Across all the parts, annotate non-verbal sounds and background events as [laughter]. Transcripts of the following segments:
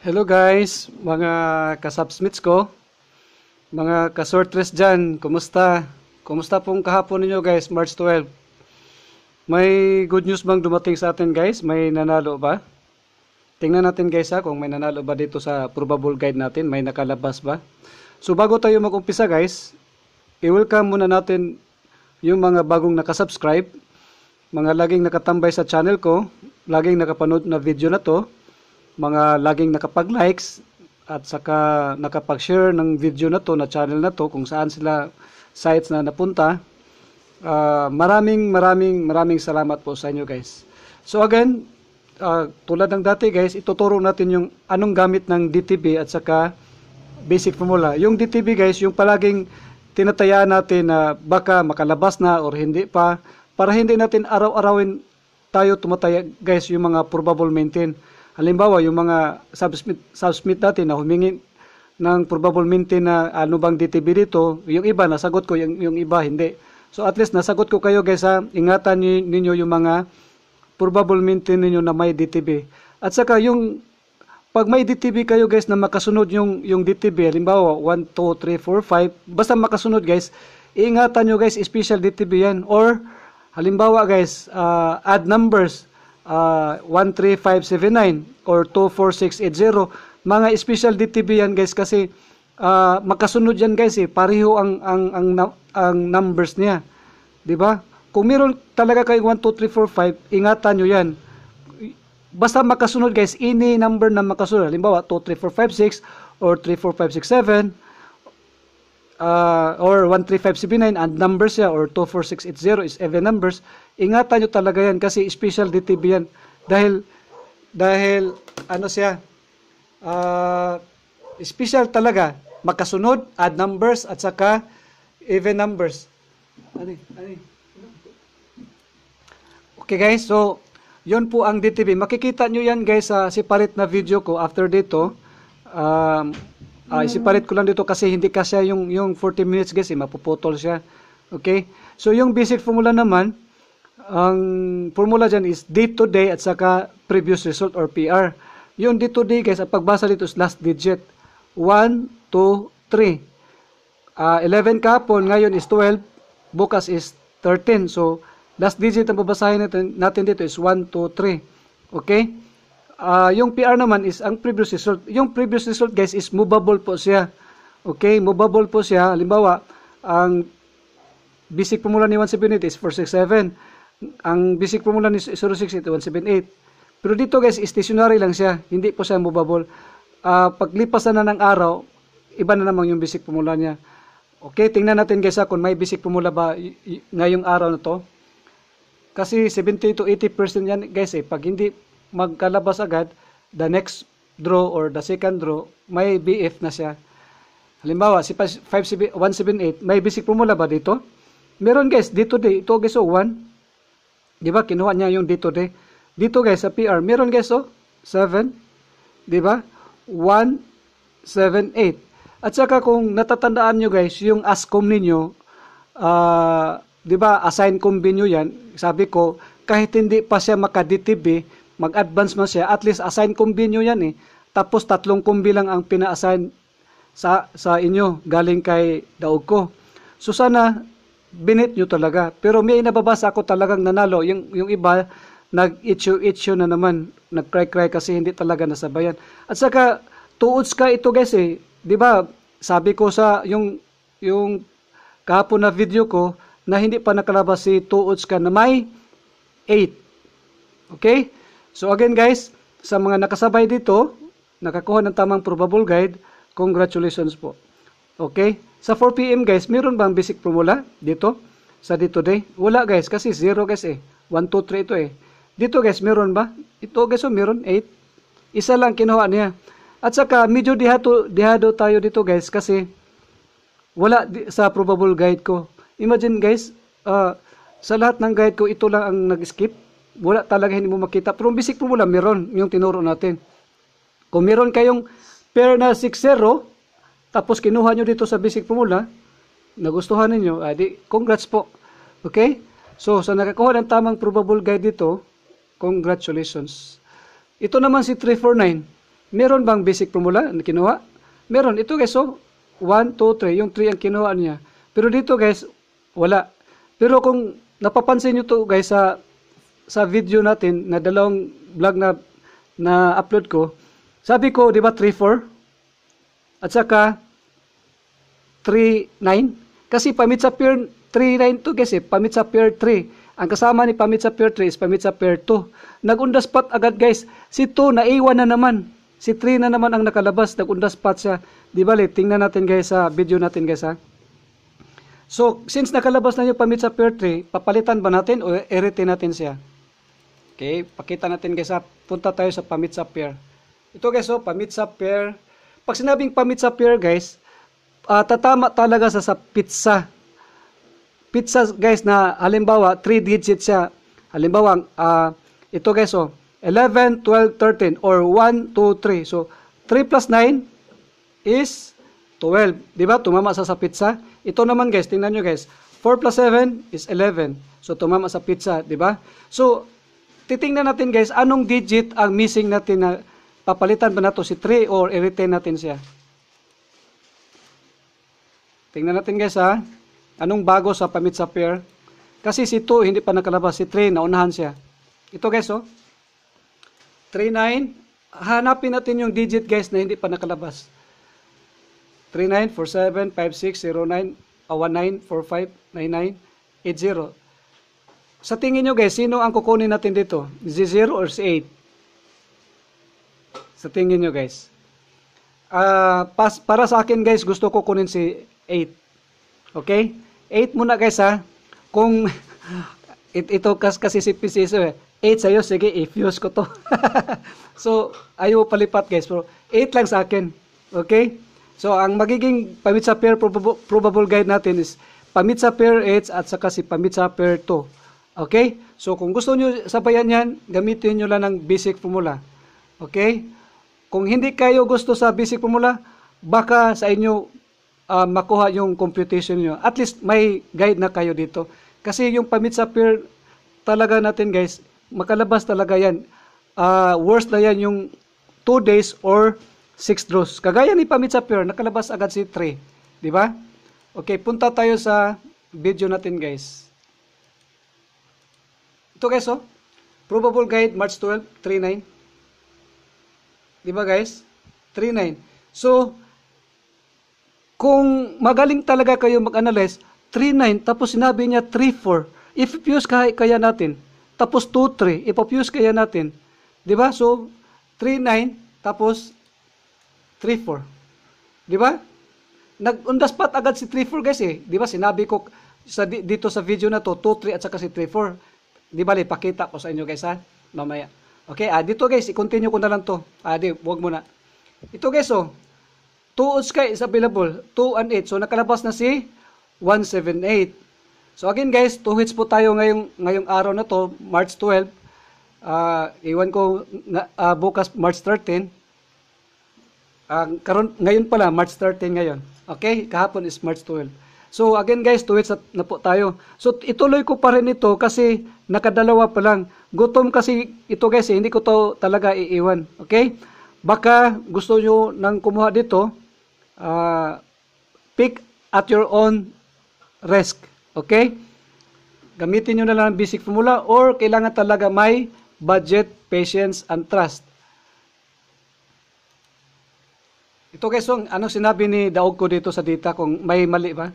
Hello guys, mga kasubsmits ko, mga kasortres dyan, kumusta? Kumusta pong kahapon ninyo guys, March 12? May good news bang dumating sa atin guys? May nanalo ba? Tingnan natin guys ha, kung may nanalo ba dito sa probable guide natin, may nakalabas ba? So bago tayo mag-umpisa guys, i-welcome muna natin yung mga bagong nakasubscribe, mga laging nakatambay sa channel ko, laging nakapanood na video na to, mga laging nakapag-likes at saka nakapag-share ng video na to, na channel na to, kung saan sila sites na napunta. Uh, maraming maraming maraming salamat po sa inyo guys. So again, uh, tulad ng dati guys, ituturo natin yung anong gamit ng DTB at saka basic formula. Yung DTB guys, yung palaging tinatayaan natin na baka makalabas na or hindi pa para hindi natin araw-arawin tayo tumataya guys yung mga probable maintain. Halimbawa, yung mga subsmit, subsmit natin na humingi ng probable maintain na ano bang DTB dito, yung iba nasagot ko, yung, yung iba hindi. So at least nasagot ko kayo guys ha, ingatan ninyo yung mga probable maintain ninyo na may DTB. At saka yung pag may DTB kayo guys na makasunod yung yung DTB, halimbawa 1 2 3 4 5, basta makasunod guys, ingatan nyo guys, special DTB yan or halimbawa guys, uh, add numbers uh, 13579 or 24680 mga special DTV yan guys kasi uh, magkasunod yan guys eh pareho ang ang ang, ang numbers niya di ba kung meron talaga kayong 12345 ingatan niyo yan basta makasunod guys any number na makasunod halimbawa 23456 or 34567 uh, or 13579 and numbers siya or 24680 is even numbers, ingatan nyo talaga yan kasi special DTB yan. Dahil, dahil, ano siya, uh, special talaga, makasunod, add numbers, at saka even numbers. Ano, ano, Okay guys, so, yun po ang DTB. Makikita nyo yan guys sa separate na video ko after dito. Um, Ah, isiparit ko lang dito kasi hindi kasi yung, yung 40 minutes guys, eh, mapuputol siya. Okay? So, yung basic formula naman, ang formula dyan is day to day at saka previous result or PR. Yung day to day guys, ang pagbasa dito is last digit. 1, 2, 3. Ah, 11 kapon, ngayon is 12, bukas is 13. So, last digit ang babasahin natin, natin dito is 1, 2, 3. Okay? Uh, yung PR naman is ang previous result. Yung previous result guys is movable po siya. Okay, movable po siya. Halimbawa, ang basic formula ni 178 is 467. Ang basic formula ni 068 178. Pero dito guys, stationary lang siya. Hindi po siya movable. Uh, ah, paglipas na, na ng araw, iba na naman yung basic formula niya. Okay, tingnan natin guys ha, kung may basic formula ba ngayong araw na to. Kasi 70 to 80% yan guys eh. Pag hindi magkalabas agad, the next draw or the second draw, may BF na siya. Halimbawa, si 5, 178, may basic formula ba dito? Meron guys, dito di, ito guys o 1. Di ba, kinuha niya yung dito di. Dito guys, sa PR, meron guys o 7. Di ba? 178. At saka kung natatandaan nyo guys, yung ASCOM ninyo, uh, di ba, assign combi nyo yan, sabi ko, kahit hindi pa siya maka-DTB, mag-advance man siya, at least assign kumbi yan eh. Tapos tatlong kumbi lang ang pina-assign sa, sa inyo galing kay daog ko. So sana binit nyo talaga. Pero may inababasa ako talagang nanalo. Yung, yung iba, nag-issue-issue na naman. Nag-cry-cry kasi hindi talaga nasabayan. At saka, tuods ka ito guys eh. ba diba, sabi ko sa yung, yung kahapon na video ko na hindi pa nakalabas si tuods ka na may 8. Okay? So again guys, sa mga nakasabay dito, nakakuha ng tamang probable guide, congratulations po. Okay? Sa 4pm guys, meron bang basic formula dito? Sa dito day? Wala guys, kasi 0 guys eh. 1, 2, 3 ito eh. Dito guys, meron ba? Ito guys, oh, meron 8. Isa lang kinuha niya. At saka medyo dihado, dihado tayo dito guys kasi wala di, sa probable guide ko. Imagine guys, uh, sa lahat ng guide ko, ito lang ang nag-skip wala talaga hindi mo makita. Pero basic formula, meron yung tinuro natin. Kung meron kayong pair na 6-0, tapos kinuha nyo dito sa basic formula, nagustuhan ninyo, adi, ah, congrats po. Okay? So, sa so nakakuha ng tamang probable guide dito, congratulations. Ito naman si 349. Meron bang basic formula na kinuha? Meron. Ito guys, so, 1, 2, 3. Yung 3 ang kinuha niya. Pero dito guys, wala. Pero kung napapansin nyo to guys sa sa video natin na dalawang vlog na na upload ko, sabi ko, di ba 34 At saka 39 Kasi pamit sa pair 392 9 to kasi, pamit sa pair 3. Ang kasama ni pamit sa pair 3 is pamit sa pair 2. Nag-unda spot agad guys. Si 2 naiwan na naman. Si 3 na naman ang nakalabas. Nag-unda spot siya. Di ba, tingnan natin guys sa video natin guys ha. So, since nakalabas na yung pamit sa pair 3, papalitan ba natin o erite natin siya? Okay, pakita natin guys ha. Punta tayo sa Pamitsa pair. Ito guys oh, Pamitsa pair. Pag sinabing Pamitsa pair guys, uh, tatama talaga sa, sa pizza. Pizza guys na halimbawa 3 digits siya. Halimbawa, uh, ito guys oh, 11, 12, 13 or 1, 2, 3. So, 3 plus 9 is 12. Diba? Tumama sa sa pizza. Ito naman guys, tingnan nyo guys. 4 plus 7 is 11. So, tumama sa pizza. Diba? So, titingnan natin guys, anong digit ang missing natin na papalitan ba nato si 3 or i-retain natin siya. Tingnan natin guys ha. Anong bago sa pamit sa pair? Kasi si 2 hindi pa nakalabas, si 3 naunahan siya. Ito guys oh. 39 hanapin natin yung digit guys na hindi pa nakalabas. 3947560919459980 sa tingin nyo guys, sino ang kukunin natin dito? Z0 or Z8? Sa tingin nyo guys. Uh, pas, para sa akin guys, gusto ko kunin si 8. Okay? 8 muna guys ha. Kung [laughs] it, ito kas, kasi si PCSO eh. 8 sa'yo, sige, i-fuse ko to. [laughs] so, ayaw palipat guys. Pero 8 lang sa akin. Okay? So, ang magiging pamit sa pair probable, probable guide natin is pamit sa pair 8 at saka si pamit sa pair 2. Okay? So, kung gusto nyo sabayan yan, gamitin nyo lang ng basic formula. Okay? Kung hindi kayo gusto sa basic formula, baka sa inyo uh, makuha yung computation nyo. At least, may guide na kayo dito. Kasi yung pamit sa peer talaga natin, guys, makalabas talaga yan. Uh, ah, worst na yan yung 2 days or 6 draws. Kagaya ni pamit sa peer, nakalabas agad si 3. ba? Diba? Okay, punta tayo sa video natin, guys. Ito guys, oh. Probable guide, March 12, 3.9. Diba guys? 3.9. So, kung magaling talaga kayo mag-analyze, 3.9, tapos sinabi niya 3.4. If-fuse kaya, kaya natin. Tapos 2.3, if-fuse kaya natin. Diba? So, 3.9, tapos 3.4. Diba? Nag-on the spot agad si 3.4 guys eh. Diba? Sinabi ko sa, dito sa video na to, 2.3 at saka si 3.4. Di bali, pakita ko sa inyo guys ha, mamaya. Okay, ah, dito guys, i-continue ko na lang to. Ah, di, huwag muna. Ito guys, oh, 2 odds kay is available, 2 and 8. So, nakalabas na si 178. So, again guys, 2 hits po tayo ngayong, ngayong araw na to, March 12. Ah, iwan ko na, uh, bukas March 13. Ah, karon, ngayon pala, March 13 ngayon. Okay, kahapon is March 12. So, again guys, 2 hits na, na po tayo. So, ituloy ko pa rin ito kasi Nakadalawa pa lang. Gutom kasi ito guys, eh, hindi ko to talaga iiwan. Okay? Baka gusto nyo nang kumuha dito, uh, pick at your own risk. Okay? Gamitin nyo na lang ang basic formula or kailangan talaga may budget, patience, and trust. Ito guys, yung ano sinabi ni Daog ko dito sa data kung may mali ba?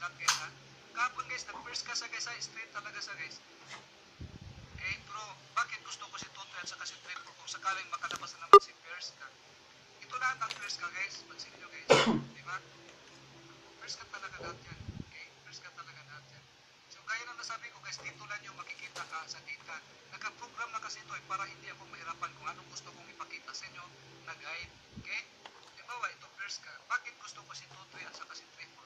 natin ha. Kapag guys, nag-first ka sa guys ha, straight talaga sa guys. Okay, pero bakit gusto ko si Toto at saka si Trevor kung sakaling makalabas na naman si first ka. Ito lahat ang first ka guys, pansin nyo guys. Di ba? First ka talaga lahat yan. Okay, first ka talaga lahat yan. So gaya na nasabi ko guys, dito lang yung makikita ka sa data. Nagka-program na kasi ito eh, para hindi ako mahirapan kung anong gusto kong ipakita sa inyo na guide. Okay? Di ba, ito first ka. Bakit gusto ko si Toto at saka si Trevor?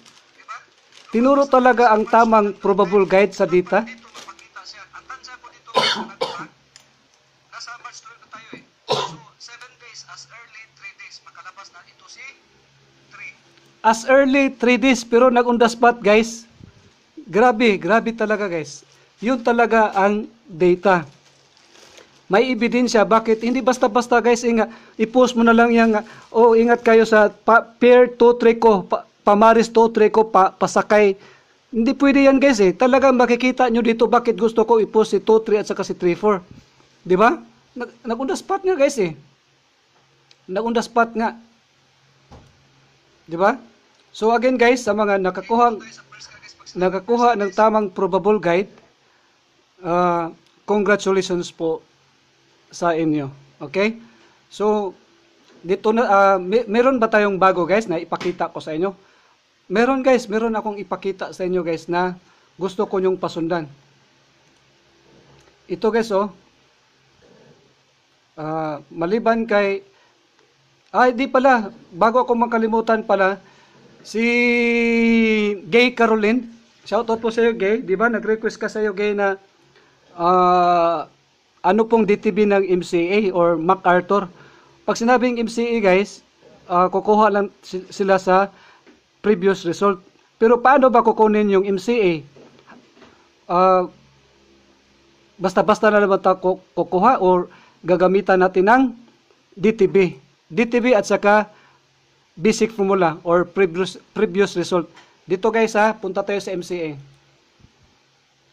Tinuro talaga ang tamang probable guide sa dita? As early 3 days pero nagundas bat guys. Grabe, grabe talaga guys. Yun talaga ang data. May ebidensya bakit hindi basta-basta guys inga i-post mo na lang yang oh ingat kayo sa pa, pair to ko. pa, pamaris totre ko pa, pasakay. Hindi pwede yan guys eh. Talagang makikita nyo dito bakit gusto ko i-post si 2-3 at saka si 3-4. Di ba? Nag Nagunda spot nga guys eh. nag Nagunda spot nga. Di ba? So again guys, sa mga nakakuha, nakakuha ng tamang probable guide, uh, congratulations po sa inyo. Okay? So, dito na, uh, ah, may, meron ba tayong bago guys na ipakita ko sa inyo? meron guys, meron akong ipakita sa inyo guys na gusto ko nyong pasundan. Ito guys oh. Uh, maliban kay ay ah, di pala bago ako makalimutan pala si Gay Caroline. Shout out po sa iyo Gay, di ba? Nag-request ka sa iyo Gay na uh, ano pong DTV ng MCA or MacArthur. Pag sinabing MCA guys, uh, kukuha lang sila sa previous result. Pero paano ba kukunin yung MCA? Uh, ah, basta-basta na ba ito kukuha or gagamitan natin ng DTB. DTB at saka basic formula or previous, previous result. Dito guys ha, punta tayo sa MCA.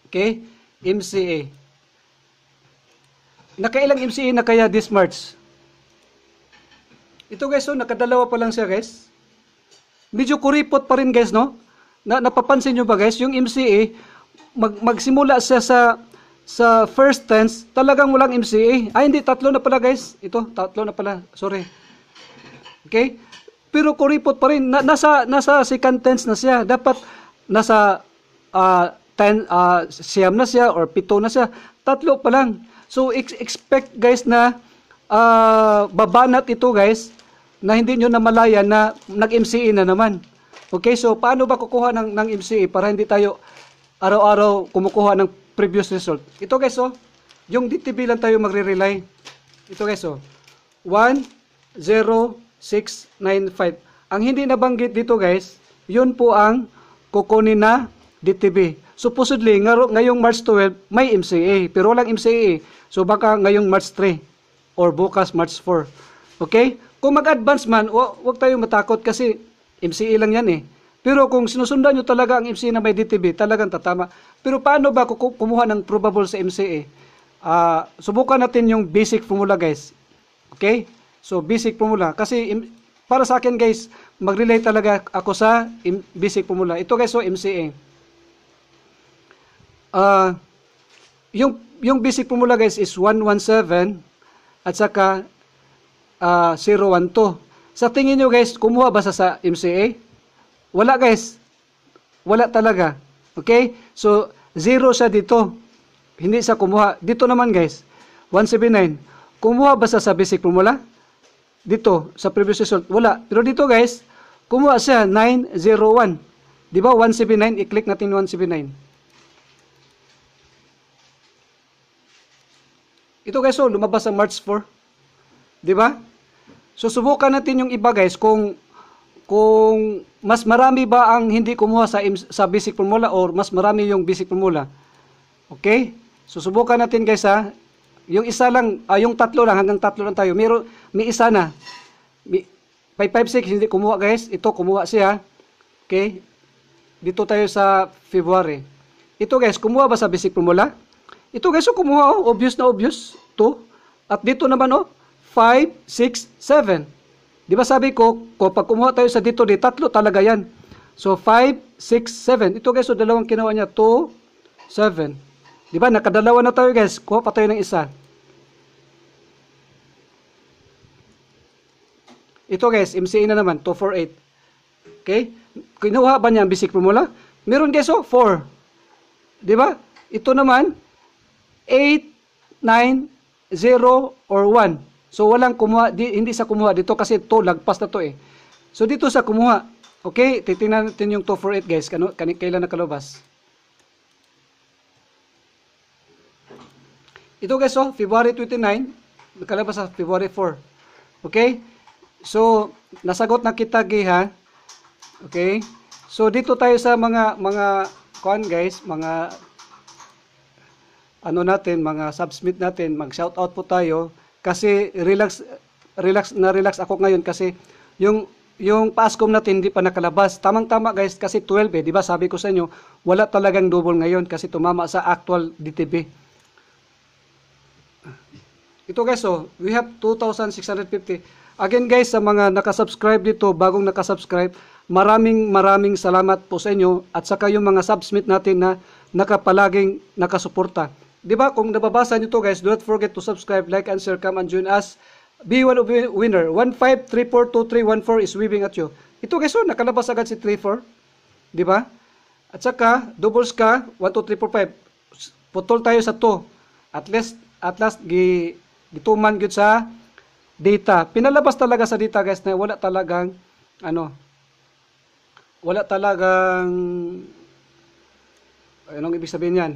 Okay? MCA. Nakailang MCA na kaya this March? Ito guys, so oh, nakadalawa pa lang siya guys medyo kuripot pa rin guys, no? Na, napapansin nyo ba guys, yung MCA, mag, magsimula siya sa sa first tense, talagang walang MCA. Ay, ah, hindi, tatlo na pala guys. Ito, tatlo na pala. Sorry. Okay? Pero kuripot pa rin. Na, nasa, nasa second tense na siya. Dapat nasa uh, ten, uh, siyam na siya or pito na siya. Tatlo pa lang. So, ex expect guys na uh, babanat ito guys na hindi nyo namalayan na nag-MCE na naman. Okay, so paano ba kukuha ng, ng MCE para hindi tayo araw-araw kumukuha ng previous result? Ito guys, oh, yung DTB lang tayo magre-rely. Ito guys, oh, 10695. Ang hindi nabanggit dito guys, yun po ang kukunin na DTB. Supposedly, ngayong March 12, may MCA, e. pero walang MCA. E. So baka ngayong March 3 or bukas March 4. Okay? Kung mag-advance man, huwag tayong matakot kasi MCE lang yan eh. Pero kung sinusundan nyo talaga ang MCE na may DTB, talagang tatama. Pero paano ba kumuha ng probable sa MCE? Uh, ah, subukan natin yung basic formula guys. Okay? So basic formula. Kasi para sa akin guys, mag-relate talaga ako sa basic formula. Ito guys, so MCE. Uh, ah, yung, yung basic formula guys is 117 at saka uh, ah, 012. Sa tingin nyo guys, kumuha ba sa, sa MCA? Wala guys. Wala talaga. Okay? So, 0 siya dito. Hindi siya kumuha. Dito naman guys, 179. Kumuha ba sa, sa basic formula? Dito, sa previous result, wala. Pero dito guys, kumuha siya 901. Di ba 179? I-click natin 179. Ito guys, so oh, lumabas sa March 4. 'Di ba? So subukan natin yung iba guys kung kung mas marami ba ang hindi kumuha sa sa basic formula or mas marami yung basic formula. Okay? So subukan natin guys ha. Yung isa lang, ah, yung tatlo lang hanggang tatlo lang tayo. Meron may isa na. May 556 hindi kumuha guys. Ito kumuha siya. Okay? Dito tayo sa February. Ito guys, kumuha ba sa basic formula? Ito guys, so oh, kumuha oh, obvious na obvious. to At dito naman oh, 5, 6, 7. Di ba sabi ko, kung pag kumuha tayo sa dito, di tatlo talaga yan. So, 5, 6, 7. Ito guys, so dalawang kinawa niya. 2, 7. Di ba, nakadalawa na tayo guys. Kuha pa tayo ng isa. Ito guys, MCA na naman, 2, 4, 8. Okay? Kinuha ba niya ang basic formula? Meron guys, oh, 4. Di ba? Ito naman, 8, 9, 0, or 1. So walang kumuha, di, hindi sa kumuha dito kasi to lagpas na to eh. So dito sa kumuha, okay, titingnan natin yung 248 guys, kano, kan, kailan nakalabas. Ito guys oh, February 29, nakalabas sa February 4. Okay? So nasagot na kita giha. Okay? So dito tayo sa mga mga kuan guys, mga ano natin, mga submit natin, mag shout out po tayo. Kasi relax relax na relax ako ngayon kasi yung yung paskom natin hindi pa nakalabas. Tamang-tama guys kasi 12 eh, 'di ba? Sabi ko sa inyo, wala talagang double ngayon kasi tumama sa actual DTB. Ito guys, oh, we have 2,650. Again guys, sa mga naka-subscribe dito, bagong naka-subscribe, maraming maraming salamat po sa inyo at sa kayong mga subsmit natin na nakapalaging nakasuporta. Di ba kung nababasa nyo to guys, do not forget to subscribe, like, and share, come and join us. Be one of winner. 153423314 is waving at you. Ito guys, so oh, nakalabas agad si 34. Di ba? At saka, doubles ka, 12345 2, Putol tayo sa 2. At least, at last, gi, gituman gyud sa data. Pinalabas talaga sa data guys na wala talagang, ano, wala talagang, anong ibig sabihin yan?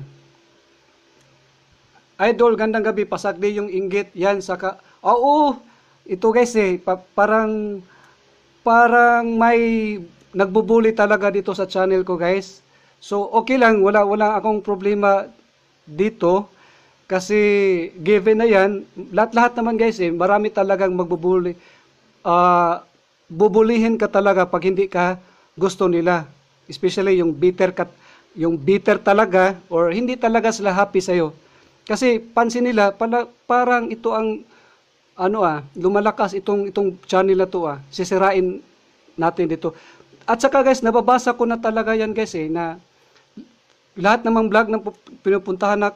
Idol, gandang gabi, Pasakde yung inggit. Yan, saka, ah, oo, ito guys eh, pa- parang, parang may nagbubuli talaga dito sa channel ko guys. So, okay lang, wala, wala akong problema dito. Kasi, given na yan, lahat-lahat naman guys eh, marami talagang magbubuli. Uh, bubulihin ka talaga pag hindi ka gusto nila. Especially yung bitter, kat, yung bitter talaga or hindi talaga sila happy sa'yo. Kasi pansin nila pala, parang ito ang ano ah, lumalakas itong itong channel na to ah. Sisirain natin dito. At saka guys, nababasa ko na talaga yan guys eh na lahat namang vlog na pinupuntahan na,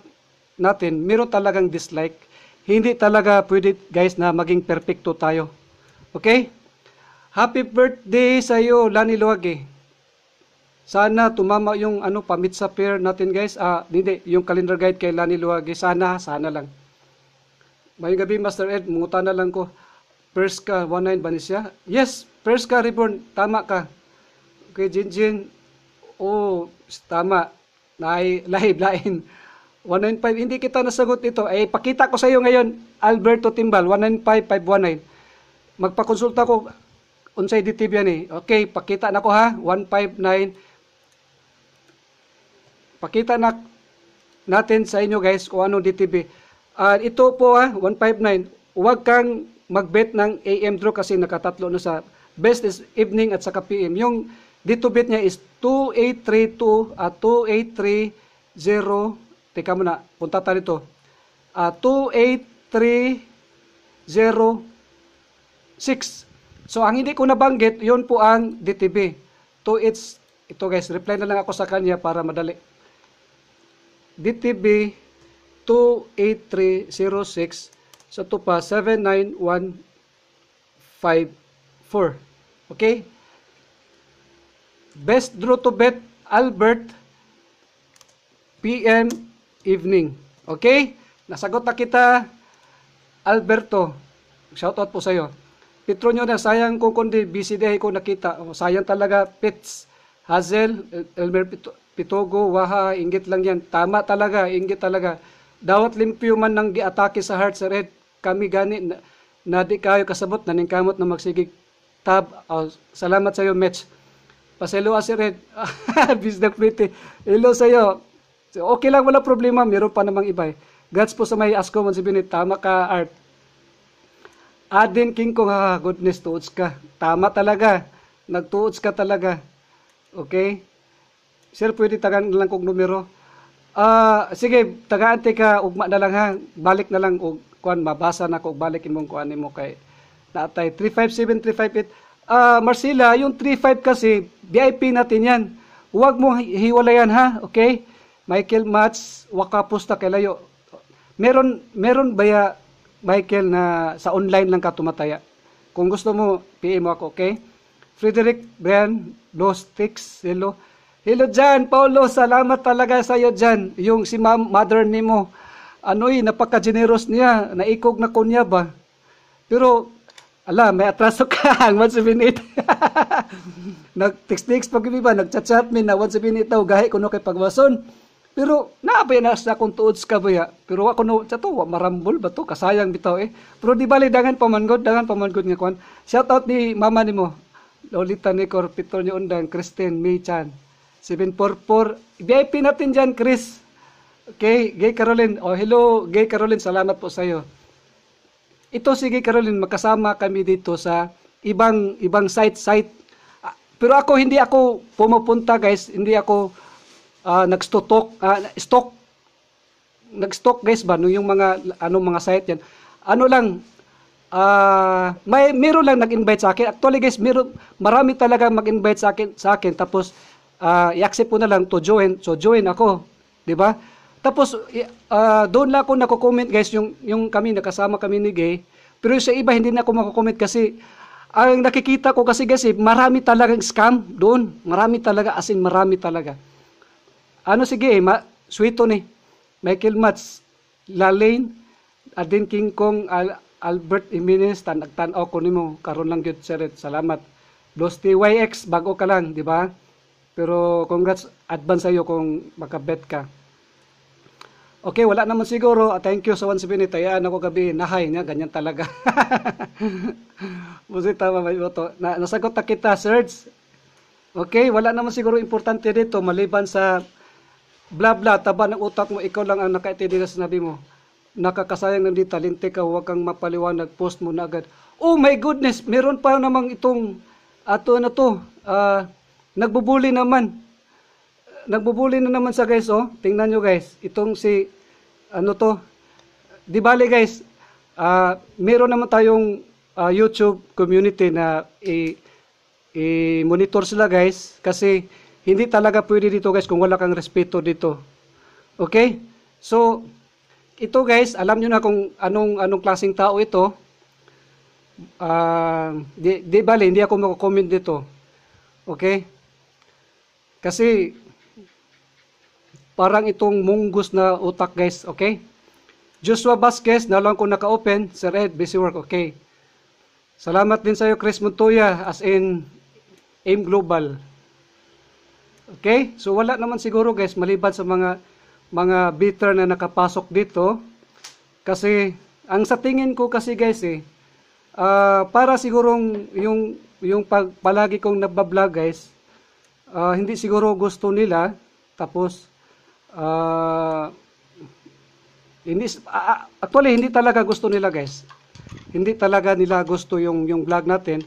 natin, meron talagang dislike. Hindi talaga pwede guys na maging perfecto tayo. Okay? Happy birthday sa iyo, Lani Luwag eh. Sana tumama yung ano pamit sa pair natin guys. Ah, hindi, yung calendar guide kay Lani Luwagi. Sana, sana lang. Mayong gabi Master Ed, munguta na lang ko. Perska 19 ba siya? Yes, ka, Reborn. Tama ka. Okay, Jinjin. Oh, tama. [laughs] Lahi, live, lain. 195, hindi kita nasagot ito. Eh, pakita ko sa iyo ngayon, Alberto Timbal, 195519. Magpakonsulta ko, unsay DTV yan eh. Okay, pakita na ko ha, 159 Pakita na natin sa inyo guys kung ano DTB. Uh, ah, ito po ha, ah, 159. Huwag kang magbet ng AM draw kasi nakatatlo na sa best is evening at saka PM. Yung dito bet niya is 2832 at uh, 2830. Teka muna, punta tayo dito. Uh, ah, 28306. So ang hindi ko nabanggit, yun po ang DTB. To its ito guys, reply na lang ako sa kanya para madali. DTB 28306 sa so, tupa 79154. Okay? Best draw to bet Albert PM evening. Okay? Nasagot na kita Alberto. Shout out po sa iyo. Petronio na sayang kung kundi busy ko nakita. Oh, sayang talaga Pets, Hazel, Elmer Petronio. Pitogo, waha, inggit lang yan. Tama talaga, inggit talaga. Dawat limpyo man nang giatake sa heart sa red, kami gani na, na di kayo kasabot, naningkamot na magsigig. Tab, oh, salamat sa iyo, Mitch. Paselo ah, si Red. [laughs] Bisdak pretty. Hello sa iyo. Okay lang, wala problema. Meron pa namang iba eh. Gats po sa may asko man si Binit. Tama ka, Art. Adin King ko, ha, ah, goodness, tuots ka. Tama talaga. Nagtuots ka talaga. Okay? Sir, pwede tagan na lang kong numero. Ah, uh, sige, tagaante ka ugma na lang ha. Balik na lang ug, kuan mabasa na ko balik imong kuan nimo kay natay 357358. Ah, uh, Marcela, yung 35 kasi VIP natin 'yan. Huwag mo hiwalayan ha, okay? Michael Mats, wakapos ta kay layo. Meron meron ba ya Michael na sa online lang ka tumataya? Kung gusto mo, PM mo ako, okay? Frederick Brian, Los Sticks, hello. Hello Jan, Paolo. salamat talaga sa iyo Jan. Yung si ma'am, mother ni mo, ano eh, napaka-generous niya, naikog na kunya ba? Pero, ala, may atraso ka, 178. [laughs] [laughs] Nag-text-text pag ba, nag-chat-chat mi na 178 daw, gahi ko no kay pagwason. Pero naapay na sa akong tuod ka ba ya? Pero ako no sa to marambol ba to kasayang bitaw eh. Pero di bali dangan pamanggod, dangan pamanggod nga kwan. Shout out ni mama nimo. Lolita ni Corpitor ni undang Kristen May Chan. 744. VIP natin dyan, Chris. Okay, Gay Caroline. Oh, hello, Gay Caroline. Salamat po sa iyo. Ito si Gay Caroline, magkasama kami dito sa ibang ibang site site. Ah, pero ako hindi ako pumupunta, guys. Hindi ako uh, nagstotok uh, stock nag-stock guys ba no yung mga anong mga site yan. Ano lang uh, may meron lang nag-invite sa akin. Actually guys, meron marami talaga mag-invite sa akin sa akin tapos uh, i-accept ko na lang to join. So, join ako. 'di ba Tapos, uh, doon lang ako nako-comment guys, yung, yung kami, nakasama kami ni Gay. Pero sa iba, hindi na ako mako-comment kasi ang nakikita ko kasi guys, eh, marami talagang scam doon. Marami talaga, as in marami talaga. Ano sige, eh, ma sweeto ni. Eh. Michael Mats, Lalain, Adin King Kong, Al Albert Jimenez, tan nagtanaw oh, ko nimo karon lang gyud eh. Salamat. Dosti YX bago ka lang, di ba? Pero congrats advance sa iyo kung makabet ka. Okay, wala naman siguro. Ah, thank you sa 170. Ayan ako gabi. Nahay niya. Ganyan talaga. Busi [laughs] tama ba ito? Na, nasagot na kita, Serge. Okay, wala naman siguro importante dito. Maliban sa bla bla, taba ng utak mo. Ikaw lang ang nakaitindi na sinabi mo. Nakakasayang ng dita. Linti ka. Huwag kang mapaliwanag. Post mo na agad. Oh my goodness. Meron pa namang itong ato na to. Uh, Nagbubuli naman. Nagbubuli na naman sa guys, oh. Tingnan nyo guys. Itong si, ano to. Di bali guys, uh, meron naman tayong uh, YouTube community na i-monitor sila guys. Kasi hindi talaga pwede dito guys kung wala kang respeto dito. Okay? So, ito guys, alam nyo na kung anong, anong klaseng tao ito. Uh, di, di bali, hindi ako mag-comment dito. Okay? Kasi, parang itong munggos na utak guys, okay? Joshua Vasquez, na lang ko naka-open. Sir Ed, busy work, okay. Salamat din sa iyo, Chris Montoya, as in AIM Global. Okay? So, wala naman siguro guys, maliban sa mga mga bitter na nakapasok dito. Kasi, ang sa tingin ko kasi guys eh, uh, para sigurong yung, yung pag, palagi kong nabablog guys, uh, hindi siguro gusto nila tapos uh, hindi uh, actually hindi talaga gusto nila guys. Hindi talaga nila gusto yung yung vlog natin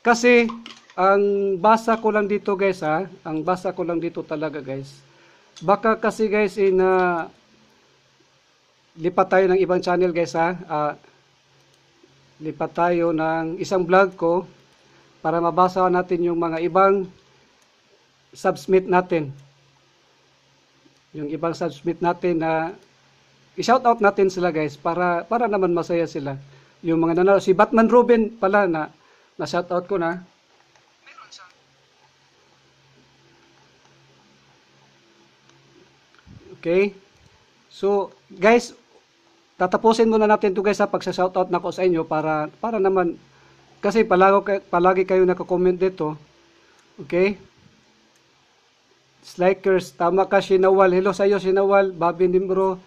kasi ang basa ko lang dito guys ha, ah, ang basa ko lang dito talaga guys. Baka kasi guys in uh, eh, lipat tayo ng ibang channel guys ha. Uh, lipat tayo ng isang vlog ko para mabasa natin yung mga ibang submit natin. Yung ibang submit natin na i-shout out natin sila guys para para naman masaya sila. Yung mga nanalo si Batman Ruben pala na na shout out ko na. Okay? So, guys, tatapusin muna natin to guys sa pagsa-shoutout na ko sa inyo para para naman kasi palagi palagi kayo nagko-comment dito. Okay? Slikers, tama ka Sinawal. Hello sa iyo Sinawal, Bobby Nimbro,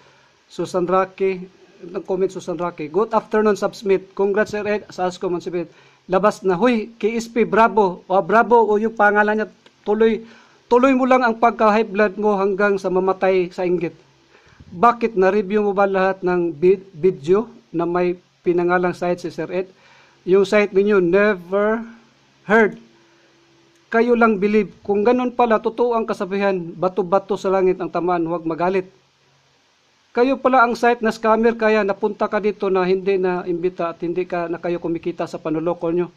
Susan Rocky. ng comment Susan Rocky. Good afternoon, Subsmith. Congrats sir Ed, sa Asco Monsibit. Labas na, huy, KSP, bravo. O, bravo, o yung pangalan niya, tuloy, tuloy mo lang ang pagka-high blood mo hanggang sa mamatay sa inggit. Bakit na-review mo ba lahat ng video na may pinangalang site si Sir Ed? Yung site ninyo, never heard kayo lang believe. Kung ganun pala, totoo ang kasabihan, bato-bato sa langit ang tamaan, huwag magalit. Kayo pala ang site na scammer, kaya napunta ka dito na hindi na imbita at hindi ka na kayo kumikita sa panuloko nyo.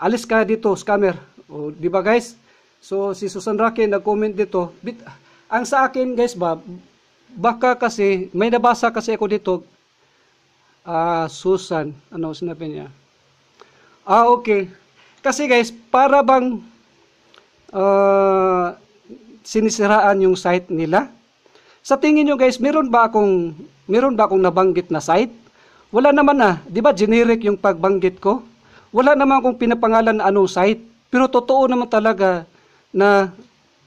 Alis ka dito, scammer. O, di ba guys? So, si Susan Rocky nag-comment dito. Bit, ang sa akin guys ba, baka kasi, may nabasa kasi ako dito, ah, uh, Susan, ano sinabi niya? Ah, okay. Kasi guys, para bang uh, sinisiraan yung site nila? Sa tingin nyo guys, meron ba akong, meron ba akong nabanggit na site? Wala naman ah, di ba generic yung pagbanggit ko? Wala naman akong pinapangalan na anong site. Pero totoo naman talaga na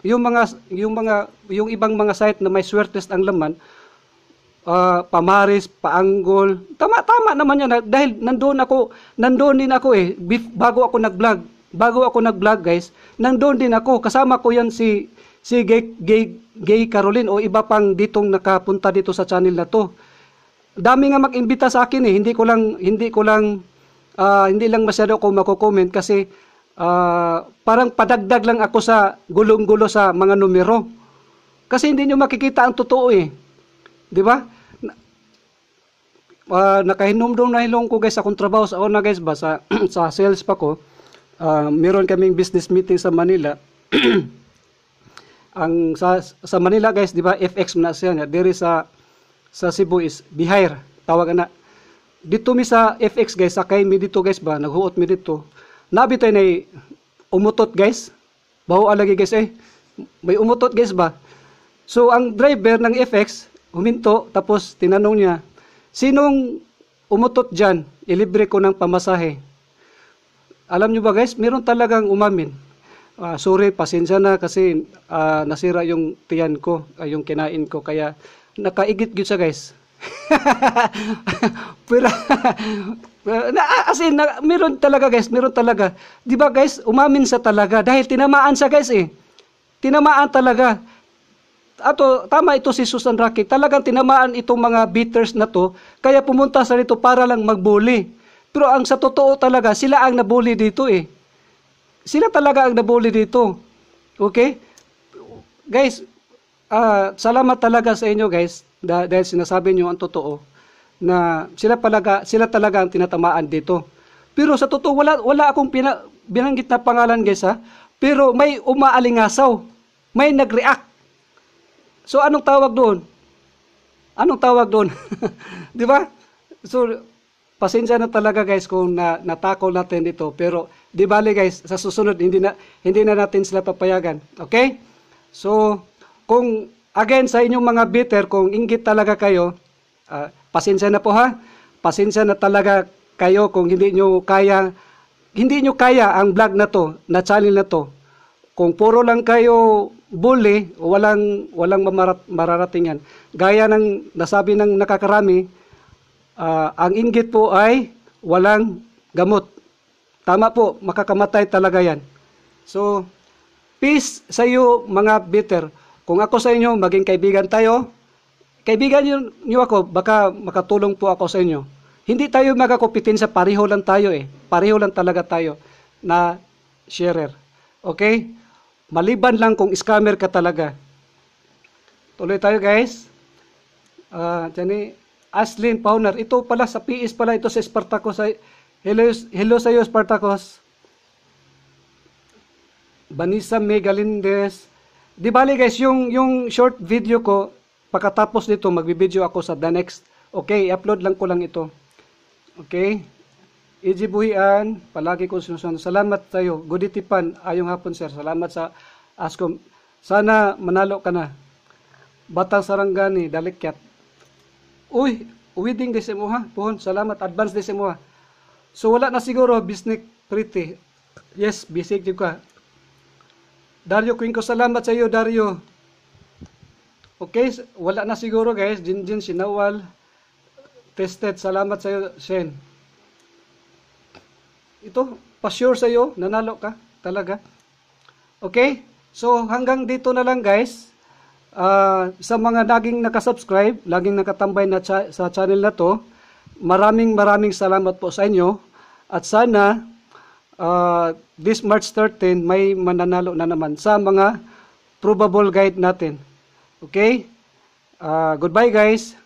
yung mga yung mga yung ibang mga site na may swertest ang laman uh, pamaris, paanggol. Tama tama naman yan dahil nandoon ako, nandoon din ako eh bago ako nag-vlog bago ako nag-vlog guys, nandoon din ako. Kasama ko yan si, si Gay, Gay, Gay Caroline o iba pang ditong nakapunta dito sa channel na to. Dami nga mag-imbita sa akin eh. Hindi ko lang, hindi ko lang, uh, hindi lang masyado ako mako-comment kasi uh, parang padagdag lang ako sa gulong-gulo sa mga numero. Kasi hindi nyo makikita ang totoo eh. Di ba? Uh, ah, nakahinom daw na hilong ko guys akong trabaho sa una guys ba sa, [clears throat] sa sales pa ko uh, meron kaming business meeting sa Manila. [clears throat] ang sa, sa Manila guys, di ba, FX na siya nga. Diri sa sa Cebu is Bihayr, tawag na. Dito mi sa FX guys, sakay mi dito guys ba, naghuot mi dito. Nabi tayo na umutot guys. Bawo alagi guys eh. May umutot guys ba? So ang driver ng FX huminto tapos tinanong niya, "Sinong umutot diyan? Ilibre ko ng pamasahe." alam nyo ba guys, meron talagang umamin. Uh, sorry, pasensya na kasi uh, nasira yung tiyan ko, uh, yung kinain ko. Kaya nakaigit gyud sa guys. [laughs] [laughs] Pero na, as in, na, meron talaga guys, meron talaga. 'Di ba guys, umamin sa talaga dahil tinamaan sa guys eh. Tinamaan talaga. Ato, tama ito si Susan Rocky. Talagang tinamaan itong mga beaters na to, kaya pumunta sa rito para lang magbuli. Pero ang sa totoo talaga, sila ang nabully dito eh. Sila talaga ang nabully dito. Okay? Guys, uh, salamat talaga sa inyo guys dahil sinasabi niyo ang totoo na sila palaga, sila talaga ang tinatamaan dito. Pero sa totoo wala wala akong pina, binanggit na pangalan guys ha. Pero may umaalingasaw. May nag-react. So anong tawag doon? Anong tawag doon? [laughs] 'Di ba? So pasensya na talaga guys kung na, natakaw natin dito Pero di bali guys, sa susunod hindi na, hindi na natin sila papayagan. Okay? So, kung again sa inyong mga bitter, kung inggit talaga kayo, uh, pasensya na po ha. Pasensya na talaga kayo kung hindi nyo kaya hindi nyo kaya ang vlog na to, na channel na to. Kung puro lang kayo bully, walang walang mararating yan. Gaya ng nasabi ng nakakarami, uh, ang inggit po ay walang gamot. Tama po, makakamatay talaga yan. So, peace sa iyo mga bitter. Kung ako sa inyo, maging kaibigan tayo. Kaibigan niyo, niyo ako, baka makatulong po ako sa inyo. Hindi tayo magkakupitin sa pareho lang tayo eh. Pareho lang talaga tayo na sharer. Okay? Maliban lang kung scammer ka talaga. Tuloy tayo guys. Ah, uh, Johnny, Aslin Pauner. Ito pala sa PS pala ito sa Spartacus. Hello, hello sa iyo Spartacus. Vanessa Megalindes. Di bali guys, yung yung short video ko pagkatapos nito magbi-video ako sa the next. Okay, upload lang ko lang ito. Okay? Eji Buhian, palagi ko sinusunod. Salamat tayo. Guditipan, ayong hapon sir. Salamat sa Ascom. Sana manalo ka na. Batang Sarangani, Dalikyat uy, wedding day sa imuha. Pohon, salamat, advance day sa imuha. So wala na siguro, business pretty. Yes, bisig yun ka. Dario Quinco, salamat sa iyo, Dario. Okay, wala na siguro guys. Jinjin, Sinawal, Tested, salamat sa iyo, Shen. Ito, pa-sure sa iyo, nanalo ka, talaga. Okay, so hanggang dito na lang guys uh, sa mga laging nakasubscribe, laging nakatambay na cha sa channel na to, maraming maraming salamat po sa inyo. At sana, uh, this March 13, may mananalo na naman sa mga probable guide natin. Okay? Uh, goodbye guys!